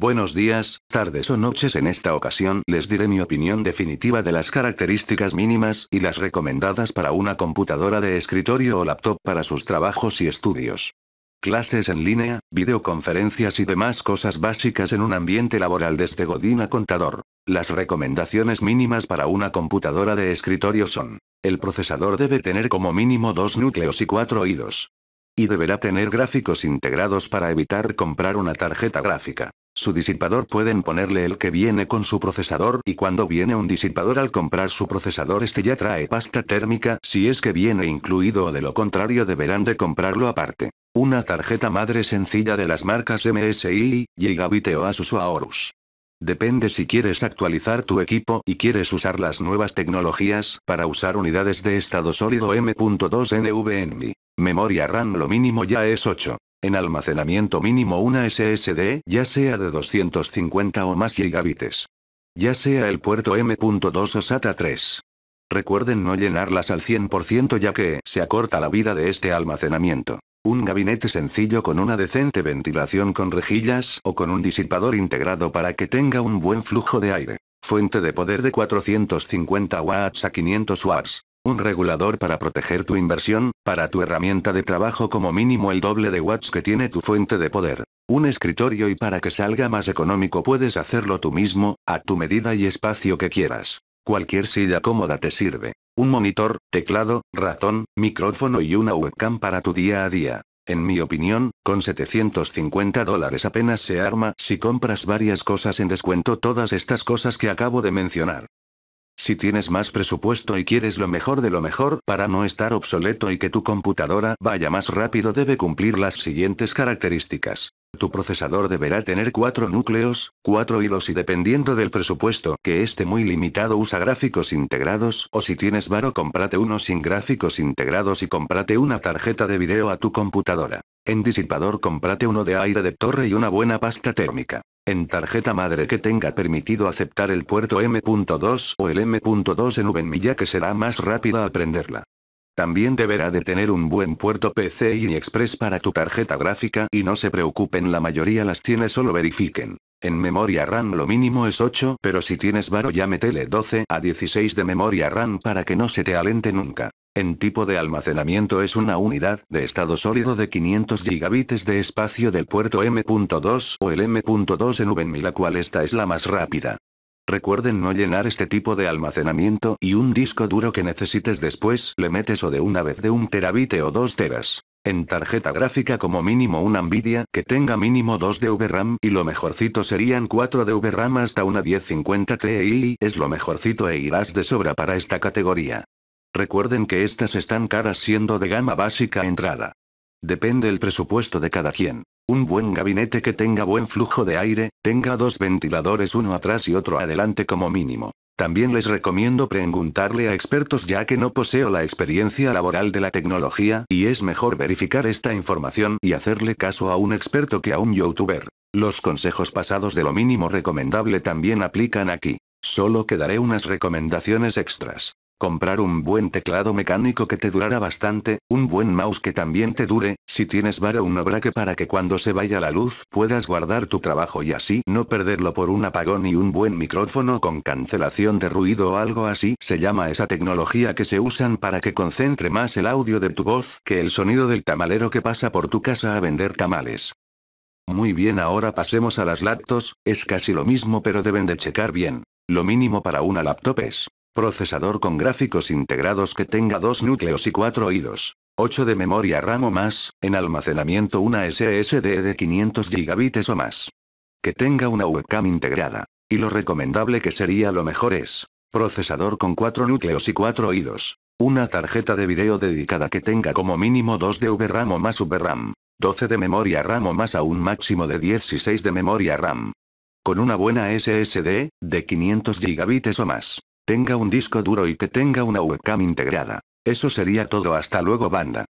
Buenos días, tardes o noches. En esta ocasión les diré mi opinión definitiva de las características mínimas y las recomendadas para una computadora de escritorio o laptop para sus trabajos y estudios. Clases en línea, videoconferencias y demás cosas básicas en un ambiente laboral desde Godina Contador. Las recomendaciones mínimas para una computadora de escritorio son. El procesador debe tener como mínimo dos núcleos y cuatro hilos. Y deberá tener gráficos integrados para evitar comprar una tarjeta gráfica. Su disipador pueden ponerle el que viene con su procesador y cuando viene un disipador al comprar su procesador este ya trae pasta térmica si es que viene incluido o de lo contrario deberán de comprarlo aparte. Una tarjeta madre sencilla de las marcas MSI, Gigabit o Asus o Aorus. Depende si quieres actualizar tu equipo y quieres usar las nuevas tecnologías para usar unidades de estado sólido M.2 NVMe. Memoria RAM lo mínimo ya es 8. En almacenamiento mínimo una SSD, ya sea de 250 o más gigabytes. Ya sea el puerto M.2 o SATA 3. Recuerden no llenarlas al 100% ya que se acorta la vida de este almacenamiento. Un gabinete sencillo con una decente ventilación con rejillas o con un disipador integrado para que tenga un buen flujo de aire. Fuente de poder de 450 watts a 500 watts. Un regulador para proteger tu inversión, para tu herramienta de trabajo como mínimo el doble de watts que tiene tu fuente de poder. Un escritorio y para que salga más económico puedes hacerlo tú mismo, a tu medida y espacio que quieras. Cualquier silla cómoda te sirve. Un monitor, teclado, ratón, micrófono y una webcam para tu día a día. En mi opinión, con 750 dólares apenas se arma si compras varias cosas en descuento todas estas cosas que acabo de mencionar. Si tienes más presupuesto y quieres lo mejor de lo mejor para no estar obsoleto y que tu computadora vaya más rápido debe cumplir las siguientes características. Tu procesador deberá tener cuatro núcleos, cuatro hilos y dependiendo del presupuesto que esté muy limitado usa gráficos integrados o si tienes varo cómprate uno sin gráficos integrados y cómprate una tarjeta de video a tu computadora. En disipador cómprate uno de aire de torre y una buena pasta térmica. En tarjeta madre que tenga permitido aceptar el puerto M.2 o el M.2 en ya que será más rápido aprenderla. También deberá de tener un buen puerto PCI Express para tu tarjeta gráfica y no se preocupen la mayoría las tiene solo verifiquen. En memoria RAM lo mínimo es 8 pero si tienes varo ya metele 12 a 16 de memoria RAM para que no se te alente nunca. En tipo de almacenamiento es una unidad de estado sólido de 500 gigabits de espacio del puerto M.2 o el M.2 en VMI la cual esta es la más rápida. Recuerden no llenar este tipo de almacenamiento y un disco duro que necesites después le metes o de una vez de un terabite o dos teras. En tarjeta gráfica como mínimo una Nvidia que tenga mínimo 2 de VRAM y lo mejorcito serían 4 de VRAM hasta una 1050 Ti es lo mejorcito e irás de sobra para esta categoría. Recuerden que estas están caras siendo de gama básica entrada. Depende el presupuesto de cada quien. Un buen gabinete que tenga buen flujo de aire, tenga dos ventiladores uno atrás y otro adelante como mínimo. También les recomiendo preguntarle a expertos ya que no poseo la experiencia laboral de la tecnología y es mejor verificar esta información y hacerle caso a un experto que a un youtuber. Los consejos pasados de lo mínimo recomendable también aplican aquí. Solo quedaré unas recomendaciones extras. Comprar un buen teclado mecánico que te durará bastante, un buen mouse que también te dure, si tienes vara un obraque para que cuando se vaya la luz puedas guardar tu trabajo y así no perderlo por un apagón y un buen micrófono con cancelación de ruido o algo así. Se llama esa tecnología que se usan para que concentre más el audio de tu voz que el sonido del tamalero que pasa por tu casa a vender tamales. Muy bien, ahora pasemos a las laptops, es casi lo mismo pero deben de checar bien. Lo mínimo para una laptop es Procesador con gráficos integrados que tenga dos núcleos y cuatro hilos. 8 de memoria RAM o más, en almacenamiento una SSD de 500 GB o más. Que tenga una webcam integrada. Y lo recomendable que sería lo mejor es, procesador con 4 núcleos y 4 hilos. Una tarjeta de video dedicada que tenga como mínimo 2 de VRAM o más VRAM. 12 de memoria RAM o más a un máximo de 16 de memoria RAM. Con una buena SSD, de 500 GB o más. Tenga un disco duro y que tenga una webcam integrada. Eso sería todo hasta luego banda.